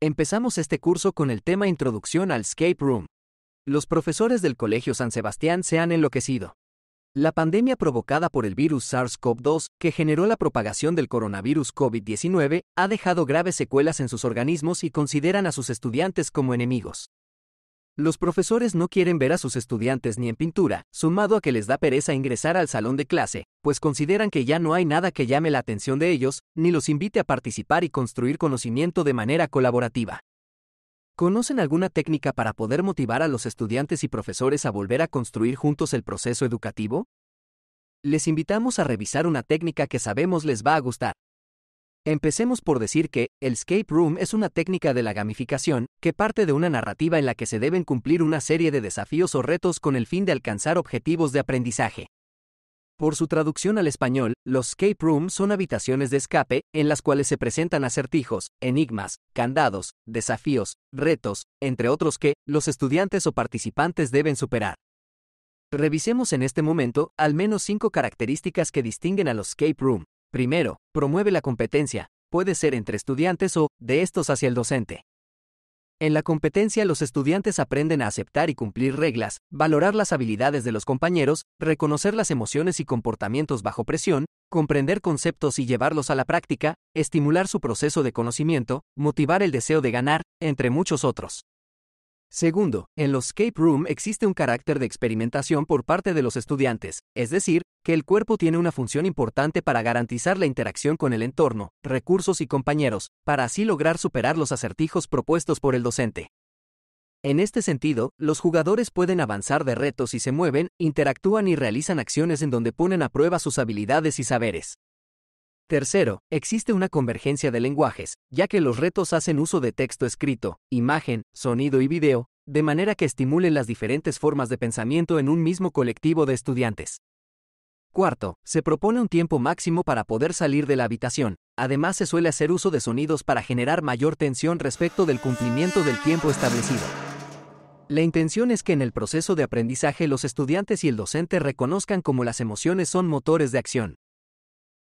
Empezamos este curso con el tema Introducción al Escape Room. Los profesores del Colegio San Sebastián se han enloquecido. La pandemia provocada por el virus SARS-CoV-2, que generó la propagación del coronavirus COVID-19, ha dejado graves secuelas en sus organismos y consideran a sus estudiantes como enemigos. Los profesores no quieren ver a sus estudiantes ni en pintura, sumado a que les da pereza ingresar al salón de clase, pues consideran que ya no hay nada que llame la atención de ellos, ni los invite a participar y construir conocimiento de manera colaborativa. ¿Conocen alguna técnica para poder motivar a los estudiantes y profesores a volver a construir juntos el proceso educativo? Les invitamos a revisar una técnica que sabemos les va a gustar, Empecemos por decir que el escape room es una técnica de la gamificación que parte de una narrativa en la que se deben cumplir una serie de desafíos o retos con el fin de alcanzar objetivos de aprendizaje. Por su traducción al español, los escape rooms son habitaciones de escape, en las cuales se presentan acertijos, enigmas, candados, desafíos, retos, entre otros que los estudiantes o participantes deben superar. Revisemos en este momento al menos cinco características que distinguen a los escape room, Primero, promueve la competencia, puede ser entre estudiantes o, de estos hacia el docente. En la competencia los estudiantes aprenden a aceptar y cumplir reglas, valorar las habilidades de los compañeros, reconocer las emociones y comportamientos bajo presión, comprender conceptos y llevarlos a la práctica, estimular su proceso de conocimiento, motivar el deseo de ganar, entre muchos otros. Segundo, en los escape room existe un carácter de experimentación por parte de los estudiantes, es decir, que el cuerpo tiene una función importante para garantizar la interacción con el entorno, recursos y compañeros, para así lograr superar los acertijos propuestos por el docente. En este sentido, los jugadores pueden avanzar de retos y se mueven, interactúan y realizan acciones en donde ponen a prueba sus habilidades y saberes. Tercero, existe una convergencia de lenguajes, ya que los retos hacen uso de texto escrito, imagen, sonido y video, de manera que estimulen las diferentes formas de pensamiento en un mismo colectivo de estudiantes. Cuarto, se propone un tiempo máximo para poder salir de la habitación. Además, se suele hacer uso de sonidos para generar mayor tensión respecto del cumplimiento del tiempo establecido. La intención es que en el proceso de aprendizaje los estudiantes y el docente reconozcan cómo las emociones son motores de acción.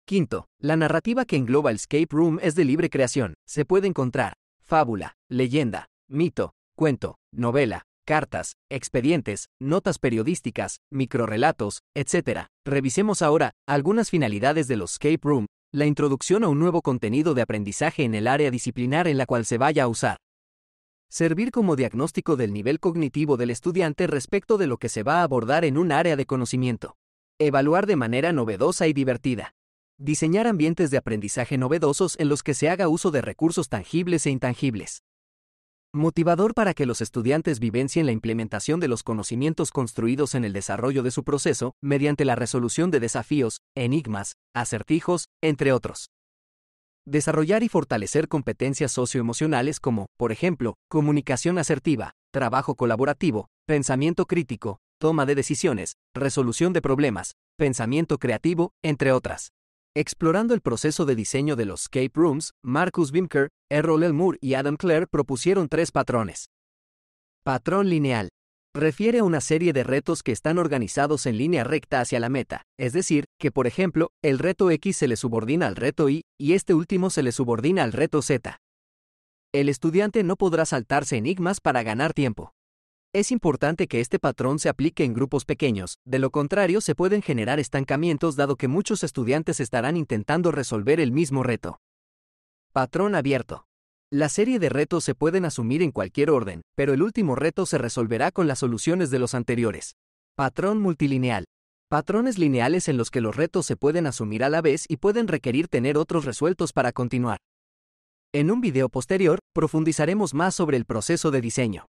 Quinto, la narrativa que engloba el escape room es de libre creación. Se puede encontrar fábula, leyenda, mito, cuento, novela, cartas, expedientes, notas periodísticas, microrelatos, etc. Revisemos ahora algunas finalidades de los escape room, la introducción a un nuevo contenido de aprendizaje en el área disciplinar en la cual se vaya a usar. Servir como diagnóstico del nivel cognitivo del estudiante respecto de lo que se va a abordar en un área de conocimiento. Evaluar de manera novedosa y divertida. Diseñar ambientes de aprendizaje novedosos en los que se haga uso de recursos tangibles e intangibles. Motivador para que los estudiantes vivencien la implementación de los conocimientos construidos en el desarrollo de su proceso mediante la resolución de desafíos, enigmas, acertijos, entre otros. Desarrollar y fortalecer competencias socioemocionales como, por ejemplo, comunicación asertiva, trabajo colaborativo, pensamiento crítico, toma de decisiones, resolución de problemas, pensamiento creativo, entre otras. Explorando el proceso de diseño de los escape rooms, Marcus Wimker, Errol Elmore y Adam Clare propusieron tres patrones. Patrón lineal. Refiere a una serie de retos que están organizados en línea recta hacia la meta, es decir, que por ejemplo, el reto X se le subordina al reto Y, y este último se le subordina al reto Z. El estudiante no podrá saltarse enigmas para ganar tiempo. Es importante que este patrón se aplique en grupos pequeños, de lo contrario se pueden generar estancamientos dado que muchos estudiantes estarán intentando resolver el mismo reto. Patrón abierto. La serie de retos se pueden asumir en cualquier orden, pero el último reto se resolverá con las soluciones de los anteriores. Patrón multilineal. Patrones lineales en los que los retos se pueden asumir a la vez y pueden requerir tener otros resueltos para continuar. En un video posterior, profundizaremos más sobre el proceso de diseño.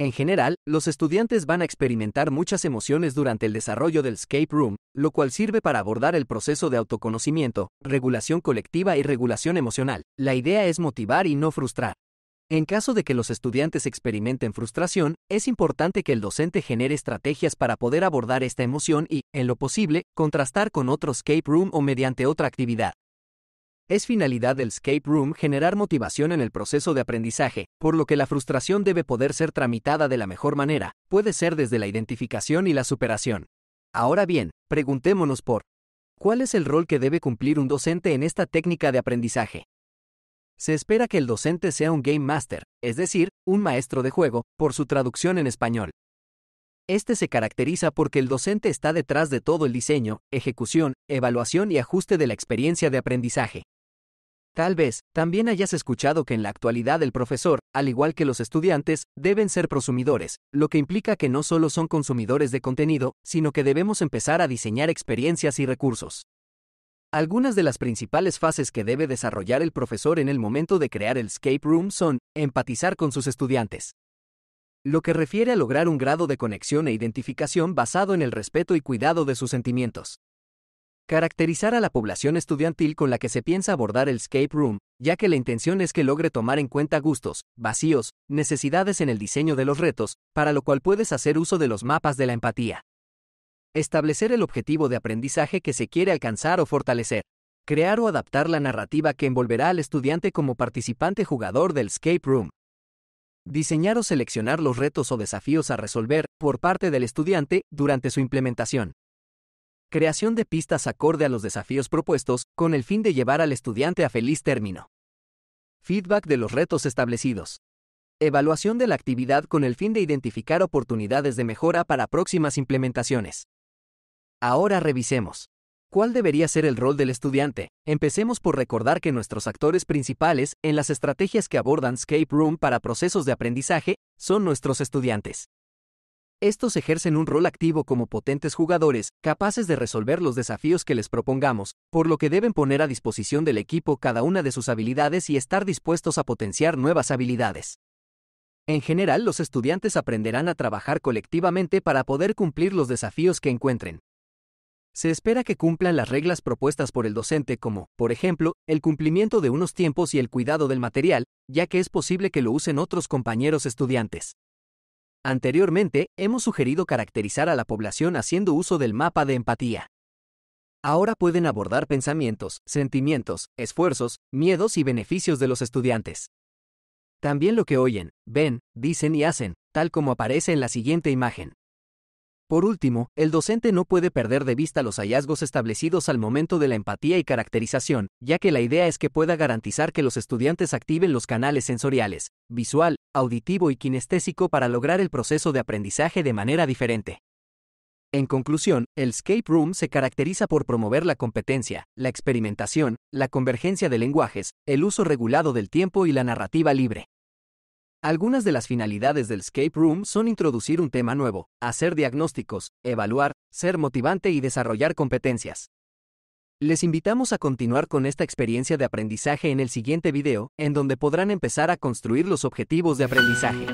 En general, los estudiantes van a experimentar muchas emociones durante el desarrollo del escape room, lo cual sirve para abordar el proceso de autoconocimiento, regulación colectiva y regulación emocional. La idea es motivar y no frustrar. En caso de que los estudiantes experimenten frustración, es importante que el docente genere estrategias para poder abordar esta emoción y, en lo posible, contrastar con otro escape room o mediante otra actividad. Es finalidad del escape room generar motivación en el proceso de aprendizaje, por lo que la frustración debe poder ser tramitada de la mejor manera, puede ser desde la identificación y la superación. Ahora bien, preguntémonos por ¿cuál es el rol que debe cumplir un docente en esta técnica de aprendizaje? Se espera que el docente sea un game master, es decir, un maestro de juego, por su traducción en español. Este se caracteriza porque el docente está detrás de todo el diseño, ejecución, evaluación y ajuste de la experiencia de aprendizaje. Tal vez, también hayas escuchado que en la actualidad el profesor, al igual que los estudiantes, deben ser prosumidores, lo que implica que no solo son consumidores de contenido, sino que debemos empezar a diseñar experiencias y recursos. Algunas de las principales fases que debe desarrollar el profesor en el momento de crear el escape room son empatizar con sus estudiantes. Lo que refiere a lograr un grado de conexión e identificación basado en el respeto y cuidado de sus sentimientos. Caracterizar a la población estudiantil con la que se piensa abordar el escape room, ya que la intención es que logre tomar en cuenta gustos, vacíos, necesidades en el diseño de los retos, para lo cual puedes hacer uso de los mapas de la empatía. Establecer el objetivo de aprendizaje que se quiere alcanzar o fortalecer. Crear o adaptar la narrativa que envolverá al estudiante como participante jugador del escape room. Diseñar o seleccionar los retos o desafíos a resolver por parte del estudiante durante su implementación creación de pistas acorde a los desafíos propuestos, con el fin de llevar al estudiante a feliz término. Feedback de los retos establecidos. Evaluación de la actividad con el fin de identificar oportunidades de mejora para próximas implementaciones. Ahora revisemos. ¿Cuál debería ser el rol del estudiante? Empecemos por recordar que nuestros actores principales en las estrategias que abordan Escape Room para procesos de aprendizaje son nuestros estudiantes. Estos ejercen un rol activo como potentes jugadores, capaces de resolver los desafíos que les propongamos, por lo que deben poner a disposición del equipo cada una de sus habilidades y estar dispuestos a potenciar nuevas habilidades. En general, los estudiantes aprenderán a trabajar colectivamente para poder cumplir los desafíos que encuentren. Se espera que cumplan las reglas propuestas por el docente como, por ejemplo, el cumplimiento de unos tiempos y el cuidado del material, ya que es posible que lo usen otros compañeros estudiantes. Anteriormente, hemos sugerido caracterizar a la población haciendo uso del mapa de empatía. Ahora pueden abordar pensamientos, sentimientos, esfuerzos, miedos y beneficios de los estudiantes. También lo que oyen, ven, dicen y hacen, tal como aparece en la siguiente imagen. Por último, el docente no puede perder de vista los hallazgos establecidos al momento de la empatía y caracterización, ya que la idea es que pueda garantizar que los estudiantes activen los canales sensoriales, visual, auditivo y kinestésico para lograr el proceso de aprendizaje de manera diferente. En conclusión, el Escape Room se caracteriza por promover la competencia, la experimentación, la convergencia de lenguajes, el uso regulado del tiempo y la narrativa libre. Algunas de las finalidades del escape room son introducir un tema nuevo, hacer diagnósticos, evaluar, ser motivante y desarrollar competencias. Les invitamos a continuar con esta experiencia de aprendizaje en el siguiente video, en donde podrán empezar a construir los objetivos de aprendizaje.